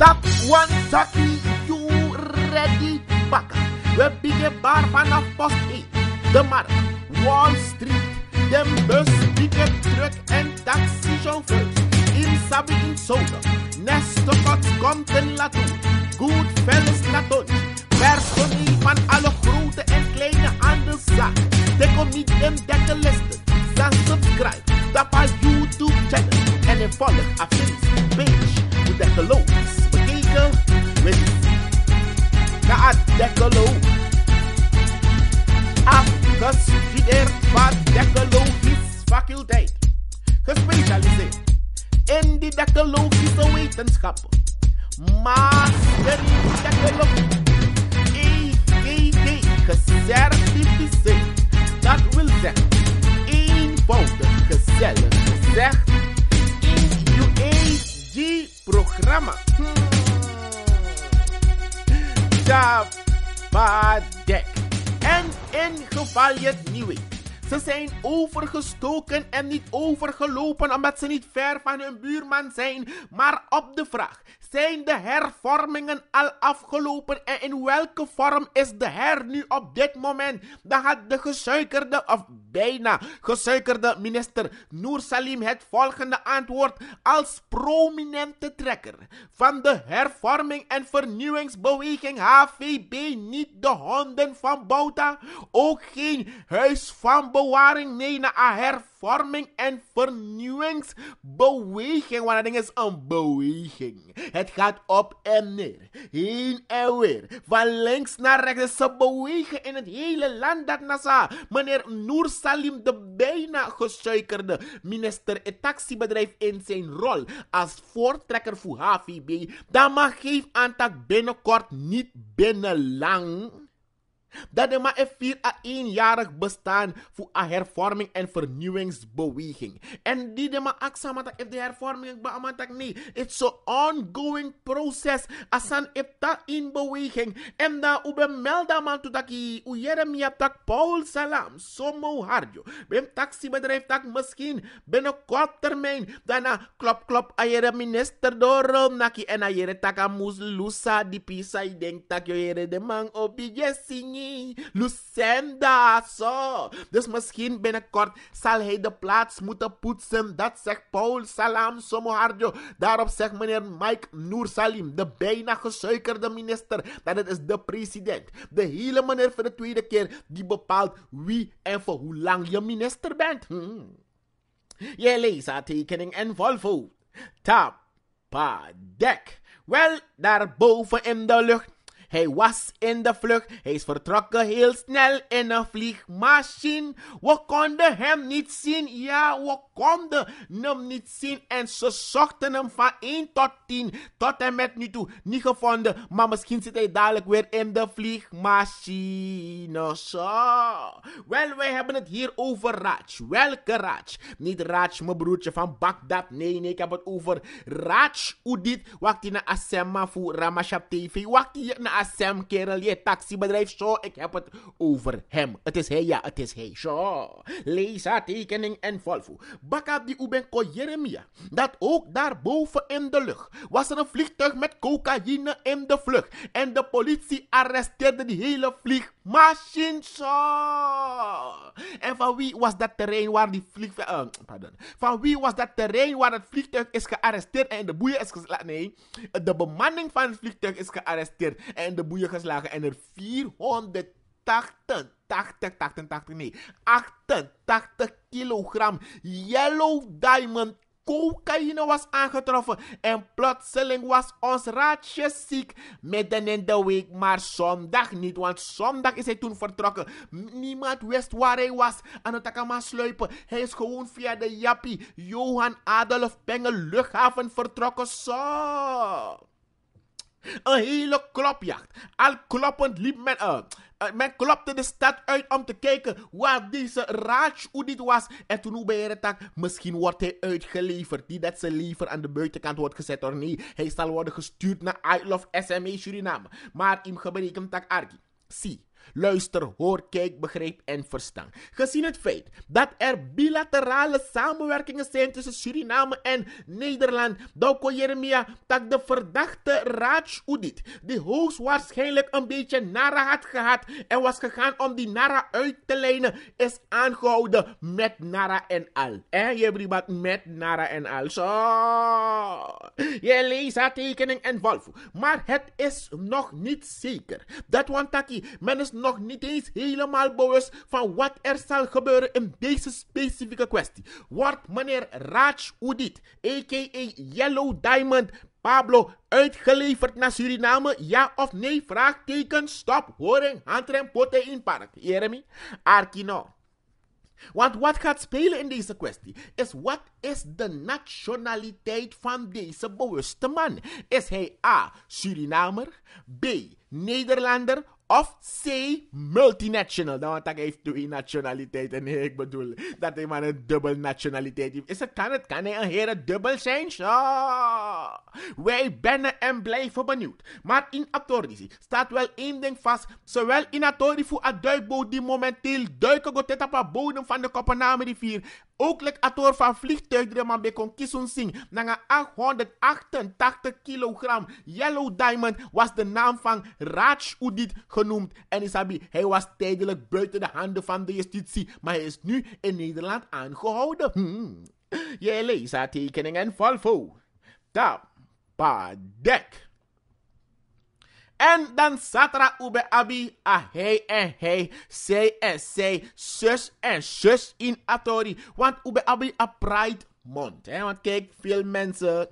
Stap one zakkie, you ready bakken. We bieden bar vanaf post 1, de markt, Wall Street. De bus, ticket, truck en chauffeurs. In Sabi in Soda, Nestokot komt in Latin. Goodfellas Latin. Personeel van alle grote en kleine aan De komiek en listen. Dan subscribe. Tap YouTube channel. En volg op Facebook, page. the still with na dekalo afgestudeerd ah, decologisch faculteit gespecialiseerd in die decologische wetenschap master in decologie por gestoken en niet overgelopen omdat ze niet ver van hun buurman zijn. Maar op de vraag: zijn de hervormingen al afgelopen en in welke vorm is de her nu op dit moment? Dan had de gesuikerde, of bijna gesuikerde minister Noor Salim het volgende antwoord als prominente trekker van de hervorming en vernieuwingsbeweging HVB niet de honden van Bauta? ook geen huis van bewaring, nee, naar hervorming en vernieuwingsbeweging. Want dat ding is een beweging. Het gaat op en neer, heen en weer, van links naar rechts. Ze bewegen in het hele land dat nasa. Meneer Noor Salim, de bijna gesuikerde minister, het taxibedrijf in zijn rol als voortrekker voor HVB. Dat mag geen aantak binnenkort niet lang. Dat de maar 4 a eenjarig bestaan voor een hervorming en vernieuwingsbeweging. En die de ma aksamata if de hervorming beamatak niet. It's an ongoing process. Asan ipta in beweging. En daar ube melda man tu taki uyerem yap tak Paul Salam. Somo hardjo Bem taxibedrijf tak misschien binnenkort termijn. Daarna klop klop a jere minister door naki en ayere taka takamus lusa di pisa. Ik denk tak yo de man op Lucenda. Zo. Dus misschien binnenkort zal hij de plaats moeten poetsen. Dat zegt Paul Salam Somohardio. Daarop zegt meneer Mike Noor Salim, de bijna gesuikerde minister, dat het is de president. De hele meneer voor de tweede keer die bepaalt wie en voor hoe lang je minister bent. Hm. hm. Je leest haar tekening en Volvo. Tapa dek. Wel, daarboven in de lucht hij was in de vlucht, hij is vertrokken heel snel in een vliegmachine. We konden hem niet zien, ja, we konden hem niet zien. En ze zochten hem van 1 tot 10, tot en met nu toe niet gevonden. Maar misschien zit hij dadelijk weer in de vliegmachine. Zo. Wel, wij hebben het hier over Raj. Welke rach? Niet rach, mijn broertje van Bagdad. Nee, nee, ik heb het over Raj Udit. hij na Asema voor Ramashab TV. die na Sam kerel, je taxibedrijf, zo. Ik heb het over hem. Het is hij, ja, het is hij, zo. Lisa tekening en Volvo. Baka die Ubenko Jeremia. Dat ook daarboven in de lucht was er een vliegtuig met cocaïne in de vlucht. En de politie arresteerde die hele vliegmachine, zo. En van wie was dat terrein waar die vlieg... Uh, pardon. Van wie was dat terrein waar het vliegtuig is gearresteerd en de boeien is geslagen? Nee, de bemanning van het vliegtuig is gearresteerd en de boeien geslagen. En er 480, 80, 88, nee, 88 kilogram Yellow Diamond cocaïne was aangetroffen. En plotseling was ons raadje ziek midden in de week, maar zondag niet. Want zondag is hij toen vertrokken. Niemand wist waar hij was. Aan het Takama sluipen. Hij is gewoon via de Jappie Johan Adolf Pengel luchthaven vertrokken. Zo. Een hele klopjacht. Al kloppend liep men een. Eh, eh, men klopte de stad uit om te kijken waar deze hoe dit was. En toen bij tak, misschien wordt hij uitgeleverd. Die dat ze liever aan de buitenkant wordt gezet of nee. Hij zal worden gestuurd naar I Love SME. Suriname. Maar im gebreken tak argi. Zie luister, hoor, kijk, begrijp en verstaan. Gezien het feit dat er bilaterale samenwerkingen zijn tussen Suriname en Nederland, Doko Jeremia, dat de verdachte Raj Udit, die hoogstwaarschijnlijk een beetje nara had gehad en was gegaan om die nara uit te lenen, is aangehouden met nara en al. En je met nara en al. Zo. Je leest haar en wolf. Maar het is nog niet zeker. Dat Wantaki, men is nog niet eens helemaal bewust van wat er zal gebeuren in deze specifieke kwestie. Wordt meneer Raj Udit, a.k.a. Yellow Diamond, Pablo uitgeleverd naar Suriname? Ja of nee? Vraagteken, stop, horen handrem, poten in park. Jeremy, Arkino. Want wat gaat spelen in deze kwestie is wat is de nationaliteit van deze bewuste man? Is hij A. Surinamer, B. Nederlander of C, multinational. Nou, want hij heeft twee nationaliteiten. Nee, ik bedoel dat hij maar een dubbel nationaliteit heeft. Is het, kan het, kan hij een hele dubbel zijn? Wij bennen en blijven benieuwd. Maar in Atorisi staat wel één ding vast. Zowel in Atorisi als duikboot die momenteel duiken op de bodem van de Kopenhagen rivier. Ook like ator van man aan kon kisun sing. Na 888 kilogram yellow diamond was de naam van Raj Udit genoemd. En Isabi, hij was tijdelijk buiten de handen van de justitie, maar hij is nu in Nederland aangehouden. Hmm. leest tekening en Volvo. Tapadek. En dan Satra Ube Abi, ah hij en hij, zij en zij, zus en zus in Atori. Want Ube Abi a pride mond. Want kijk, veel mensen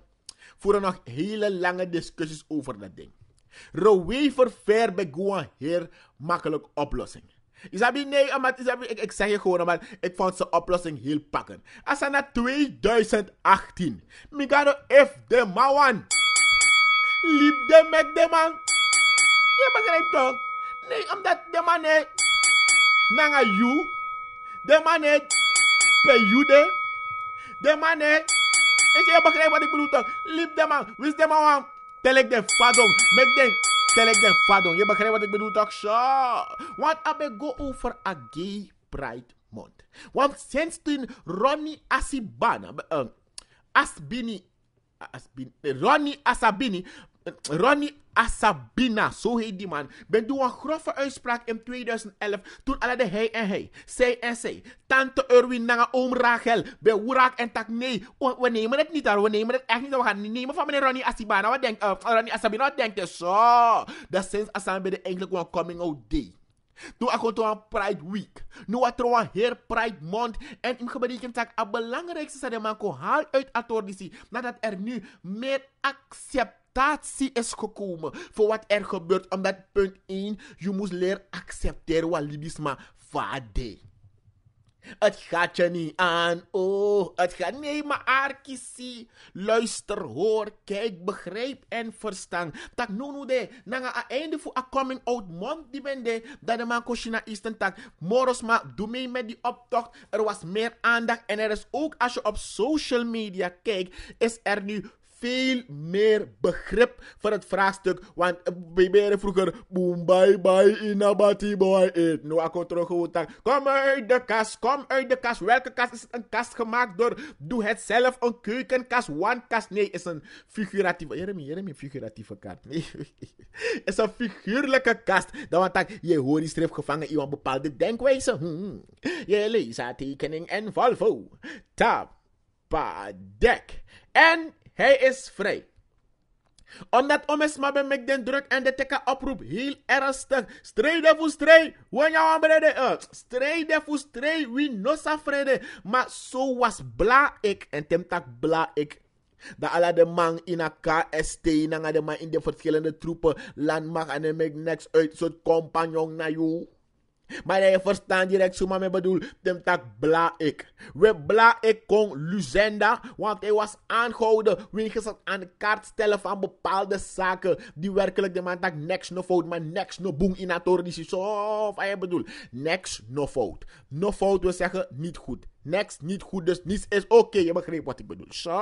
voeren nog hele lange discussies over dat ding. Rewever ver bij gewoon Heer makkelijk oplossing. Isabi, nee, maar Isabi, ik, zeg je gewoon, maar ik vond zijn oplossing heel pakken. Asana 2018. Migado F de Mawan. Liep de met de man. Je begrijpt toch? Nee, omdat de man is. Nanga you. De man is. you De de man is. Is je begrijpt wat ik bedoel toch? Liep de man. Wist de man. Telek de vadong. Met denk. Telek de vadong. Je begrijpt wat ik bedoel toch zo. Want abe go over a gay pride month. Want sinds toen Ronnie Asibana. Uh, Asbini. Asbini. Ronnie Asabini Ronnie Asabina, zo heet die man, Ben doen een grove uitspraak in 2011 toen alle de hij en hij, zij en zij, tante Erwin Nanga, oom Rachel, bij Woerak en Tak, nee, oh, we, nemen het niet aan, we nemen het echt niet, we gaan niet nemen van meneer Ronnie Asabina, wat denkt, uh, eh, Ronnie Asabina, denkt zo, dat sinds Asabina eigenlijk een coming out day. Toen ik gewoon Pride Week. Nu wat er Heer Pride Month. En ik gebruik dat het belangrijkste is dat je haal uit atordici, Nadat er nu meer accept acceptatie is gekomen voor wat er gebeurt. Omdat punt 1, je moet leren accepteren wat libisma vader. Het gaat je niet aan, oh, het gaat... Nee, maar arkisi, luister, hoor, kijk, begrijp en verstaan. Tak nu nu de, nanga a einde voor a coming out mond die ben de, dat de man kochina is een tak. Moros doe mee met die optocht, er was meer aandacht en er is ook, als je op social media kijkt, is er nu veel meer begrip voor het vraagstuk. Want we beren vroeger. Boom, bye, bye, inabati, boy, eet. Nu ako Kom uit de kast, kom uit de kast. Welke kast is Een kast gemaakt door. Doe het zelf, een keukenkast, kast Nee, is een figuratieve. Jeremy, Jeremy, figuratieve kaart. Nee, is een figuurlijke kast. Dan wat je hoort die gevangen in een bepaalde denkwijze. Hmm. Je leest tekening en Volvo. Tap. Padek. En hij is vrij. Omdat omesmabe met den druk en de teken oproep heel ernstig. Strijden voor strijd. Wanneer brede Strijden voor strijd. Wie nosa vrede. Maar zo was bla ik. En temtak bla ik. Dat alle de man in een KST, in de man in de verschillende troepen, landmacht en de make next uit, zo'n compagnon naar jou. Maar hij verstaan direct maar me bedoel, dem tak bla ik. We bla ik kon Luzenda, want hij was aangehouden wegens het aan de kaart stellen van bepaalde zaken die werkelijk de man tak niks no fout, maar niks no boom in ator die zo, of je bedoel, niks no fout. No fout wil zeggen niet goed. Next niet goed, dus niets is oké. Okay. Je begreep wat ik bedoel. Zo.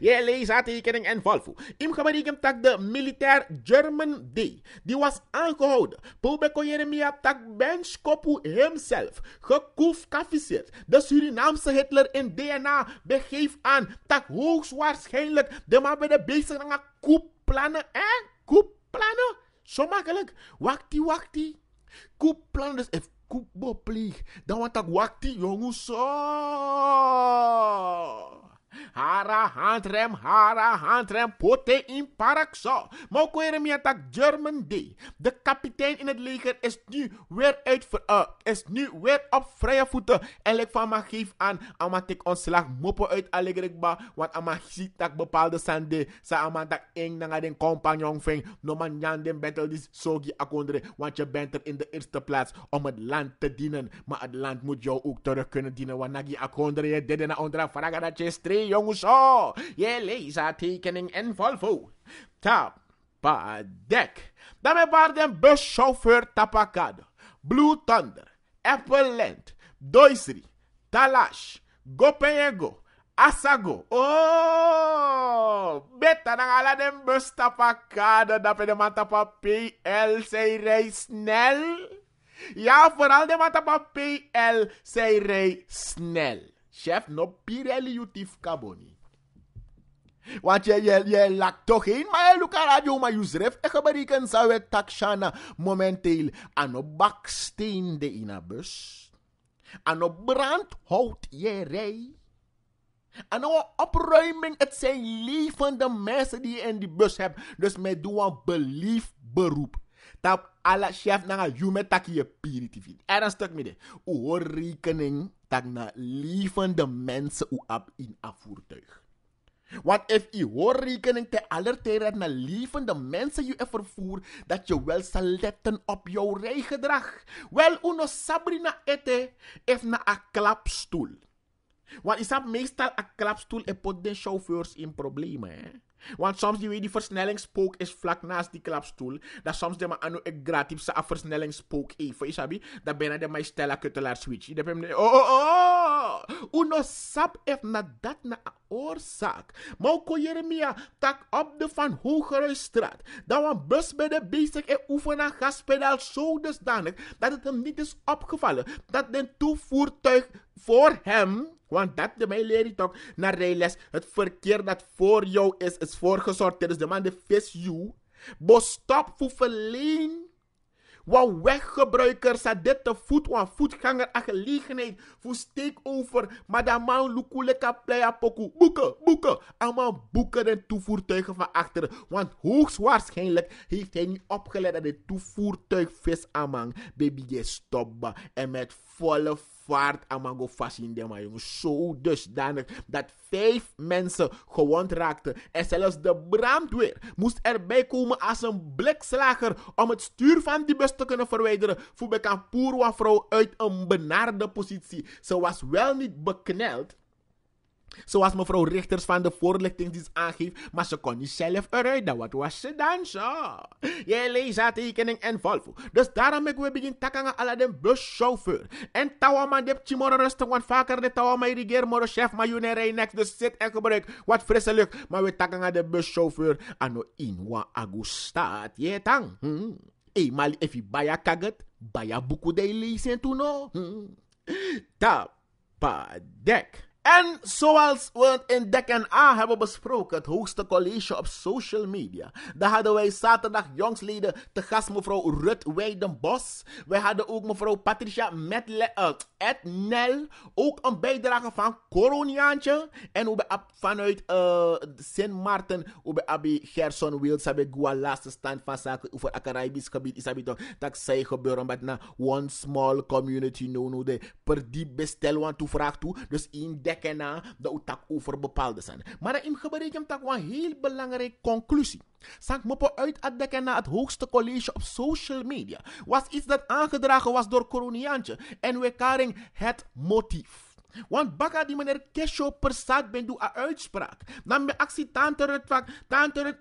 Je leest haar en valvo. Im geberegem tak de militair German D. Die was aangehouden. Poebeko Jeremia tak bench himself hemzelf. Gekoefkaficeerd. De Surinaamse Hitler in DNA begeef aan. Tak hoogstwaarschijnlijk de man bij de bezig aan koepplannen. Eh? Koepplannen? Zo makkelijk. wacht wakti. Koepplannen. Dus kubo plig, dan want tak wakti jongen zo. Hara handrem, hara handrem, pote in paraxo. Mokoeremia tak German D. De kapitein in het leger is nu weer uit ver, uh, is nu weer op vrije voeten. En ik van mag geef aan, amatik tik ontslag moppen uit Allegrikba. Want amat ziet tak bepaalde sande. Sa ama tak eng nanga den compagnon ving. No man jan den battle dis sogi akondre. Want je bent er in de eerste plaats om het land te dienen. Maar het land moet jou ook terug kunnen dienen. Want nagi akondre je dede na ondra faraga dat je Jongsa, je leest tekening en Volvo. Dame Daarmee bus buschauffeur Tapakado, Blue Thunder, Apple Land, Doisri, Talash, Gopengo, Asago. Oh! Beta dan ala den bus tapakada dapat de mata PL say snel. Ja, vooral de mata pa PL say snel. Chef, no pirelli utif kaboni. Want je, je, je lakt toch heen, maar je lukt radio, maar je schrijft en gebruiken zou het takshana momenteel aan een baksteen in een bus. Aan op brandhout je rij. Aan op opruiming, het zijn levende mensen die in die bus hebt. Dus met doe een belief beroep. Tap alle chef nanga yume taki je een stuk midden. U hoor rekening tak na lievende mensen u ab in a voertuig. Want if u hoor rekening te aller tijden naar lievende mensen je vervoer, dat je wel zal letten op jouw rijgedrag. Wel, uno sabrina ete, ef eh, na a klapstoel. Want is dat meestal a klapstoel en pot de chauffeurs in problemen. Hè? Want soms die, die versnellingspook is vlak naast die klapstoel. Dat soms de anu ik gratis sa versnellingspook even, isabi. Dat bijna de mij stella kuttelaar switch. Ik heb hem, oh, oh, oh. Uno sap heeft na dat na oorzaak. Mauko Jeremia, tak op de Van straat. Dan was bus bij de bezig en oefen gaspedaal zo dusdanig dat het hem niet is opgevallen dat dit toevoertuig voor hem want dat de mijn leer toch naar rijles. Het verkeer dat voor jou is, is voorgesorteerd. Dus de man de vis you. Bostop voor verleen. Wat weggebruikers zat dit te voet, Wat voetganger a gelegenheid. Voor steekover, maar dat man lukuleka playa poku. Boeken, boeken. Allemaal boeken en toevoertuigen van achteren. Want hoogstwaarschijnlijk heeft hij niet opgelet dat de toevoertuig vis aan Baby, je stop. En met volle vaart Amago jongens. Zo dusdanig dat vijf mensen gewond raakten. En zelfs de brandweer moest erbij komen als een blikslager om het stuur van die bus te kunnen verwijderen. Voor Bekampoerwa vrouw uit een benarde positie. Ze was wel niet bekneld Zoals mevrouw Richters van de voorlichtingsdienst aangeeft, maar ze kon niet zelf eruit, dan wat was ze dan zo? Je leest haar tekening en Volvo. Dus daarom ik we begin takanga alle den buschauffeur. En tawaman dep chimoro rusten want vaker de tawamai rigeer moro chef mayonaise next. Dus zit en gebruik wat frisse lucht, maar we takanga de buschauffeur ano inwa agustaat. Je tang. Hmm. Eenmaal even baya kaget, baya buku de lezen toen no. Hmm. Tapadek. En zoals we in Dek en A hebben besproken, het hoogste college op social media. Daar hadden wij zaterdag jongsleden te gast mevrouw Rut Weidenbos. Wij hadden ook mevrouw Patricia Metle, uh, eh, Ednel. Ook een bijdrage van Coroniaantje. En we vanuit uh, eh, Sint Maarten, we hebben Gerson Wils, hebben Gua laatste stand van zaken over het Caribisch gebied. Is dat dat zij gebeuren met een one small community. No, no, de per die bestel want toe vraag toe. Dus in de dekena de utak over bepaalde zijn. Maar in gebreken tak een heel belangrijke conclusie. Sank mopo uit het dekena het hoogste college op social media was iets dat aangedragen was door Coroniaantje en we karing het motief. Want baka die meneer Kesho per ben doe a uitspraak. Dan me actie het vak.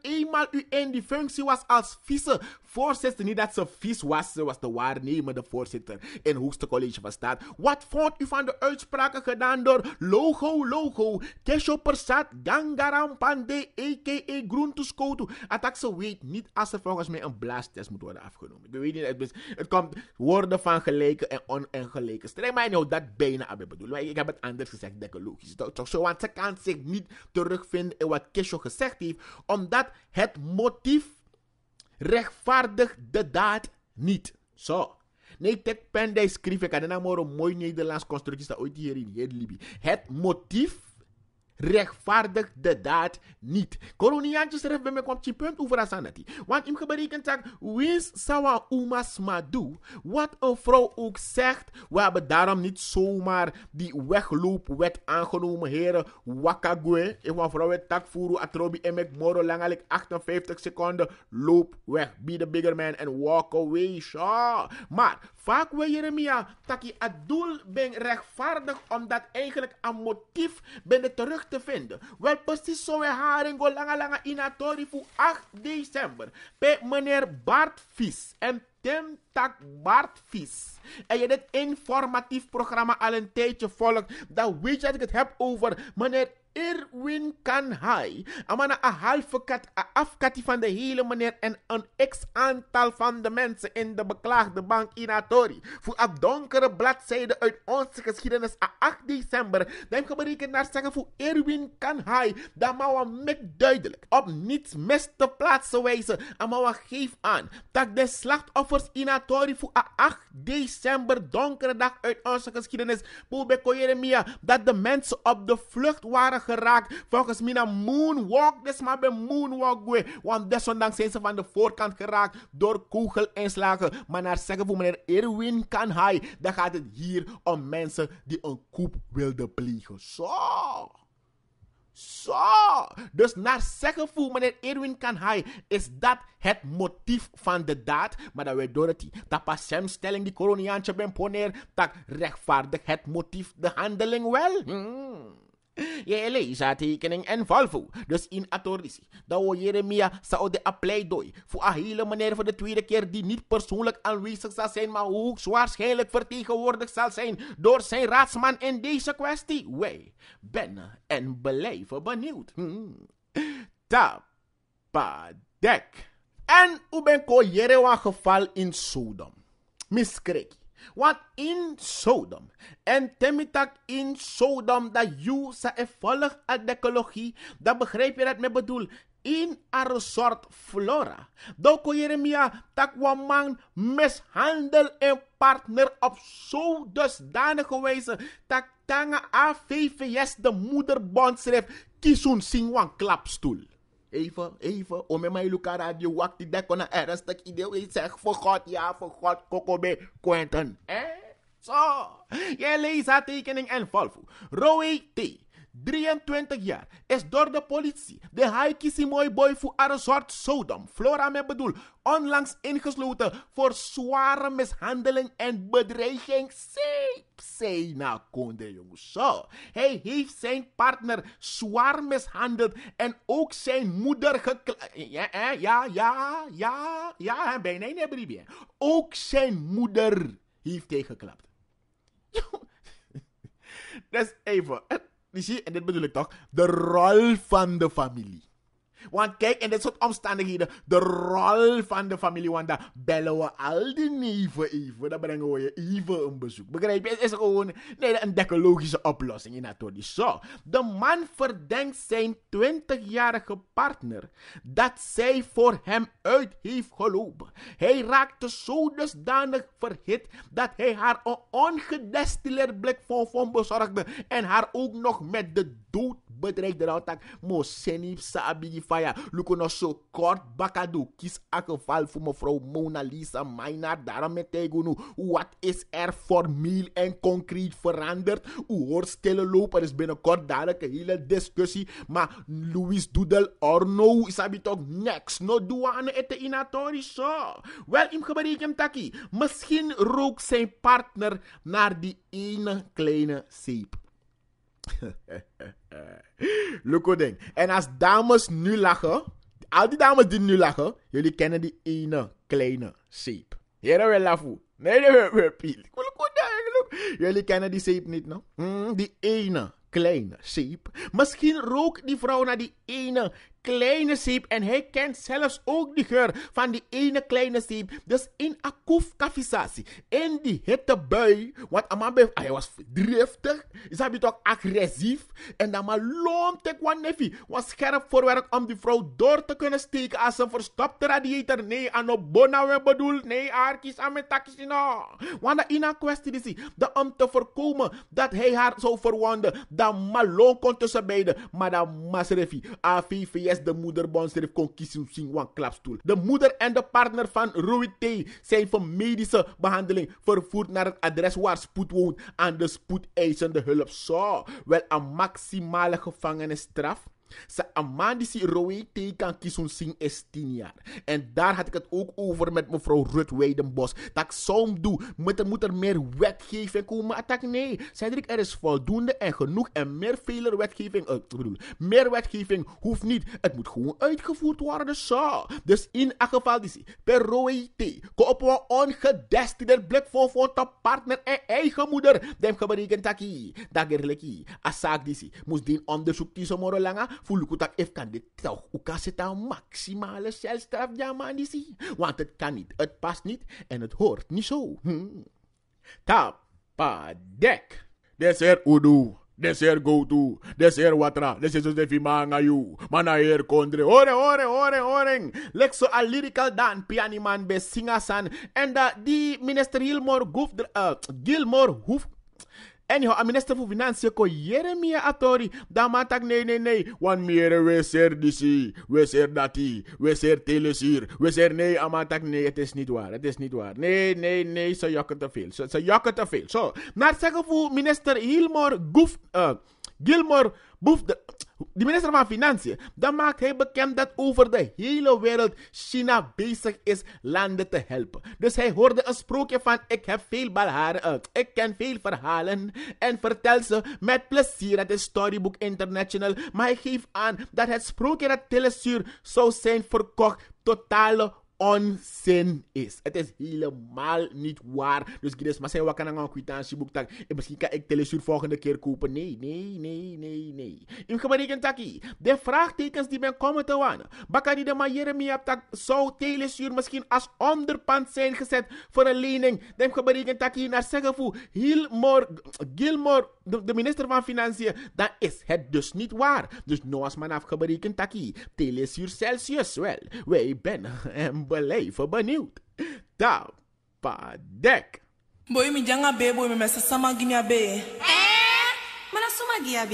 eenmaal u in die functie was als vicevoorzitter. Niet dat ze vies was, ze was de waarnemende voorzitter in Hoogste College van Staat. Wat vond u van de uitspraken gedaan door Logo Logo, Kesho Persat, Gangaram Pande, a.k.a. Groenteskoto? Atak ze weet niet als er volgens mij een blaastest moet worden afgenomen. Ik weet niet, het, het komt woorden van gelijke en ongelijke strijd. mij nou, dat bijna aan ah, bedoel heb het anders gezegd, denk logisch. Toch want ze kan zich niet terugvinden in wat Kisho gezegd heeft, omdat het motief rechtvaardigt de daad niet. Zo. Nee, tek pendij schreef ik aan een mooi Nederlands constructie dat ooit hier in Libi. Het motief rechtvaardig de daad niet. Koloniaantje heeft bij mij kwam je punt over asanati. Want im geberekend dat wees sawa uma madu. Wat een vrouw ook zegt, we hebben daarom niet zomaar die wegloopwet aangenomen, heren. Wakagwe, ik wou voor het takfuru atrobi emek moro langalik 58 seconden. Loop weg, be the bigger man and walk away, sha. Maar, vaak we Jeremia, het doel ben rechtvaardig omdat eigenlijk een motief ben de terug te vinden. Wel precies zo'n en go langa langa inatori voor 8 december. Pe meneer Bart Vies en Tim Tak Bart Vies. En je dit informatief programma al een tijdje volgt, dan weet je dat ik het heb over meneer Erwin Kanhai. Amana een halve kat, a afkatie van de hele meneer en een x aantal van de mensen in de beklaagde bank in Atori, Voor een donkere bladzijde uit onze geschiedenis a 8 december. Dan geberekend naar zeggen voor Erwin Kanhai. Dat mawa met duidelijk. Op niets mis te plaatsen wijzen. Amawa geef aan dat de slachtoffers Atori voor a 8 december donkere dag uit onze geschiedenis. Poebe Jeremia dat de mensen op de vlucht waren geraakt. Volgens Mina moonwalk, dus maar bij moonwalk gue. Want desondanks zijn ze van de voorkant geraakt door kogelinslagen. Maar naar zeggen voor meneer Erwin Kanhai, dan gaat het hier om mensen die een koep wilden plegen. Zo! Zo! Dus naar zeggen voor meneer Erwin Kanhai is dat het motief van de daad. Maar dat weet Dorothy, dat pas stelling die koloniaantje ben poneer, dat rechtvaardigt het motief de handeling wel. Hmm. Je leest tekening en valvo, dus in atorisi. Dan wil Jeremia zou de apleidooi voor een hele meneer voor de tweede keer die niet persoonlijk aanwezig zal zijn, maar ook waarschijnlijk vertegenwoordigd zal zijn door zijn raadsman in deze kwestie. Wij ben en blijven benieuwd. Hmm. Tapadek. En hoe u bent geval in Sodom. Miskreek. Wat in Sodom? En temitak in Sodom dat jou se e volg de decologie, dan begrijp je dat me bedoel. In een soort flora. Doko Jeremia, tak man mishandel en partner op zo dusdanige wijze dat tanga AVVS de moederbondschrift kisun singwang klapstoel. Even, even, om mij mijn lucara die wak die dek een ernstig idee. Ik zeg voor God, ja, voor God, kokobe, Quentin. Eh? Zo, Je leest haar tekening en valvo. Roe T. 23 jaar, is door de politie, de Haikisi mooi boy voor een soort Sodom, Flora me bedoel, onlangs ingesloten voor zware mishandeling en bedreiging. Zeep, zei na jongens. Zo, hij heeft zijn partner zwaar mishandeld en ook zijn moeder geklapt. Ja, ja, ja, ja, ja, bijna niet, briefje. Ook zijn moeder heeft hij geklapt. is even, het zie, en dit bedoel ik toch, de rol van de familie. Want kijk, in dit soort omstandigheden, de rol van de familie, Wanda, bellen we al die neven even. Dan brengen we je even een bezoek. Begrijp je? Het is gewoon nee, een decologische oplossing in die Zo, de man verdenkt zijn 20-jarige partner dat zij voor hem uit heeft gelopen. Hij raakte zo dusdanig verhit dat hij haar een ongedestilleerd blik van van bezorgde en haar ook nog met de dood bedreigde. Dat nou, moest mo, senip, fire. Luko no so kort bakadu. Kies akkeval voor mevrouw Mona Lisa Maynard. Daarom met Wat is er formeel en concreet veranderd? U hoort stille lopen. is binnenkort dadelijk een hele discussie. Maar Louis Doodle Orno is toch niks. No douane et inatori so. Wel im gebrekem taki. Misschien rook zijn partner naar die ene kleine zeep. Loco ding. En als dames nu lachen, al die dames die nu lachen, jullie kennen die ene kleine zeep. Heren wel lafu. Nee, we Jullie kennen die zeep niet, no? Mm, die ene kleine zeep. Misschien rookt die vrouw naar die ene kleine zeep. En hij kent zelfs ook de geur van die ene kleine zeep. Dus in akuf kafisatie, in die hittebui, want Amabe, ah, hij was driftig, is hij toch agressief. En dan maar loomt ik nevi, was scherp voorwerk om die vrouw door te kunnen steken als een verstopte radiator. Nee, aan op bona we bedoeld. Nee, aardjes aan mijn No. Want dat in een kwestie is, dat om te voorkomen dat hij haar zou verwonden, dan malon kon tussen beiden. Maar dan dat masrefi, afi, is de moederbondschrift Konkisu Singwan Klapstoel. De moeder en de partner van Rui T. zijn voor medische behandeling vervoerd naar het adres waar spoed woont aan de spoedeisende hulp. Zo, wel een maximale gevangenisstraf. Sa amandisi roe tekan kisun sing is 10 jaar. En daar had ik het ook over met mevrouw Rut Weidenbos. Dat ik som doe, moet, moet er meer wetgeving komen. Attack nee, Cedric, er is voldoende en genoeg en meer veler wetgeving. Uh, bedoel, meer wetgeving hoeft niet. Het moet gewoon uitgevoerd worden, dus zo. Dus in geval die per roe te, op een ongedestineerd blik voor voor de partner en eigen moeder. Dem berekent dat hier, dat gerleki. Asak disi, moest die onderzoek die zo morgen langer Voelkoetak even kan dit toch ook als het aan maximale celstraf diamandisi. Want het kan niet, het past niet en het hoort niet zo. Hm. Tapadek. Deser udu. Deser go-to, deser watra, deser so defi manga you, mana air kondre, ore ore ore oreng, lexo a lyrical dan piani man be singa san, en da di minister Gilmore hoeft, uh, Gilmore hoeft, Anyhow, a minister van Financiën Ko Jeremia Atori. Dan maakt nee, nee, nee. Want meer we ser disi, we ser dati, we ser telesir, we ser nee. nee, het is niet waar, het is niet waar. Nee, nee, nee, ze jokken te veel. Ze, ze jokken te veel. Zo, so, naar zeggen voor minister Hilmor uh, Gilmore Boef, de, de minister van Financiën, dan maakt hij bekend dat over de hele wereld China bezig is landen te helpen. Dus hij hoorde een sprookje van ik heb veel balharen uit, eh, ik ken veel verhalen en vertel ze met plezier. Dat is Storybook International, maar hij geeft aan dat het sprookje dat Telesuur zou zijn verkocht totale onzin is. Het is helemaal niet waar. Dus Gides, maar zijn we aan kwitantie boektak. En misschien kan ik telesuur volgende keer kopen. Nee, nee, nee, nee, nee. In gebreken taki. De vraagtekens die men komen te wanen. Bakari de Jeremia tak zou telesuur misschien als onderpand zijn gezet voor een lening. De gebreken taki naar zeggen voor Gilmore, Gilmore de, de, minister van Financiën, dat is het dus niet waar. Dus nou als men afgeberekend takkie, telesuur Celsius wel. Wij ben en blijven benieuwd. Tapadek. Boy, mi janga be, boy, mi mesa sama gini be. Eh? Mana gia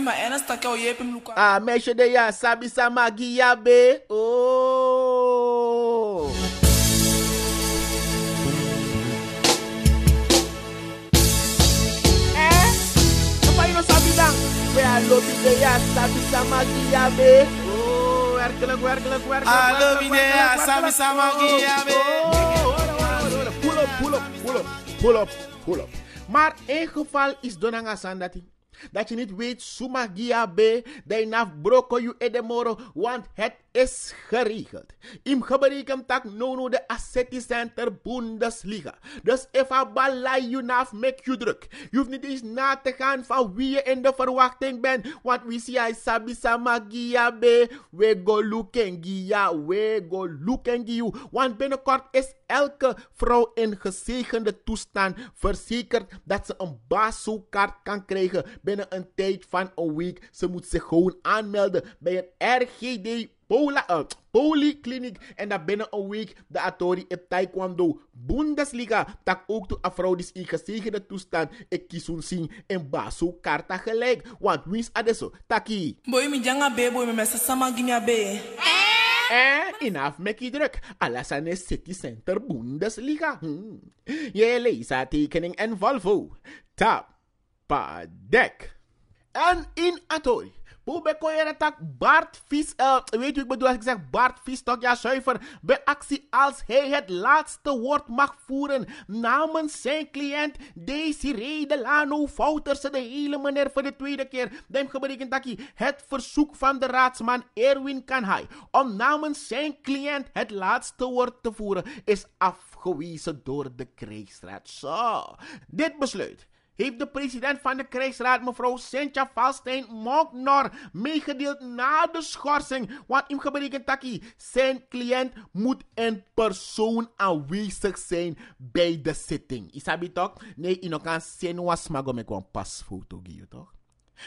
ma Ah, mexe de ya, sabi sama gia be. Oh. ideea asta mi s-a magia be Oh, werkelijk, werkelijk, werkelijk Hallo ideea asta mi s-a magia be Pull oh, up, pull up, pull up, pull up, pull up Maar één geval is donanga sandati dat je niet weet, sumagia be, dat je naf broko you edemoro, want het is geregeld. Im geberekem tak nono de assetti Center Bundesliga. Dus if balai you naaf, make you druk. Je hoeft niet eens na te gaan van wie je in de verwachting bent. Want we see I sabi samagia be. We go looking gia. We go looking you. Want binnenkort is elke vrouw in gezegende toestand verzekerd dat ze een basoekaart kan krijgen binnen een tijd van een week. Ze moet zich gewoon aanmelden bij het RGD Pola, uh, En dat binnen een week de Atori in Taekwondo Bundesliga. Tak ook de afrouw is in gezegende toestand. Ik kies hun zien in Basu Karta gelijk. Want wie is adesso? Taki. Boy, mi janga be, boy, mi be. En eh, enough mekkie druk. Alasane City Center Bundesliga. Hmm. Je lees haar tekening en Volvo. Tap. dek. En in Atori hoe beko je dat Bart vies, uh, weet je wat ik bedoel als ik zeg Bart vies, toch ja zuiver. Bij actie als hij het laatste woord mag voeren namens zijn cliënt Desiree Delano Fouterse de hele meneer voor de tweede keer. Dem geberekend dat het verzoek van de raadsman Erwin Kanhai om namens zijn cliënt het laatste woord te voeren is afgewezen door de krijgsraad. Zo, dit besluit heeft de president van de krijgsraad, mevrouw Sintja Falstein, Moknor, meegedeeld na de schorsing. Wat hem gebreken dat zijn cliënt moet in persoon aanwezig zijn bij de zitting. Isabi toch? Nee, in kan zijn was maar met een pasfoto, toch?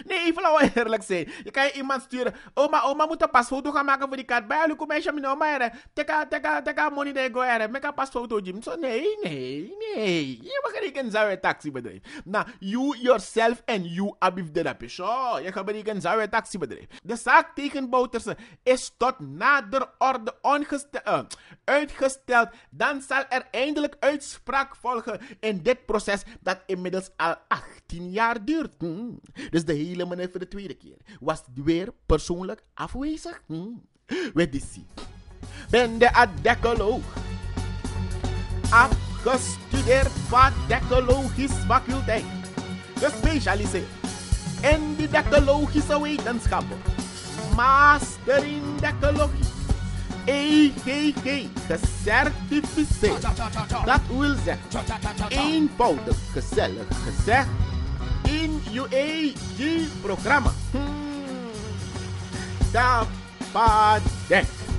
Nee, even laten wel eerlijk zijn. Je kan iemand sturen. Oma, oma moet een pasfoto gaan maken voor die kaart. Bij jullie meisje, mijn oma, er. Teka, teka, teka, money dat ik er. Meka pasfoto, Jim. Zo, nee, nee, nee. Je mag rekenen zou je taxibedrijf. Nou, you, yourself and you, abif de rapje. Zo, je gaat berekenen zou je taxibedrijf. De zaak tegen is tot nader orde uh, uitgesteld. Dan zal er eindelijk uitspraak volgen in dit proces dat inmiddels al 18 jaar duurt. Hm. Dus de hele meneer voor de tweede keer. Was weer persoonlijk afwezig? Hmm. We zien. Ben de adekkoloog. Afgestudeerd van dekkologische faculteit. Gespecialiseerd in de dekkologische wetenschappen. Master in dekkologie. EGG gecertificeerd. Dat wil zeggen, eenvoudig, gezellig gezegd in de programa. da hum. tá, Dabadek.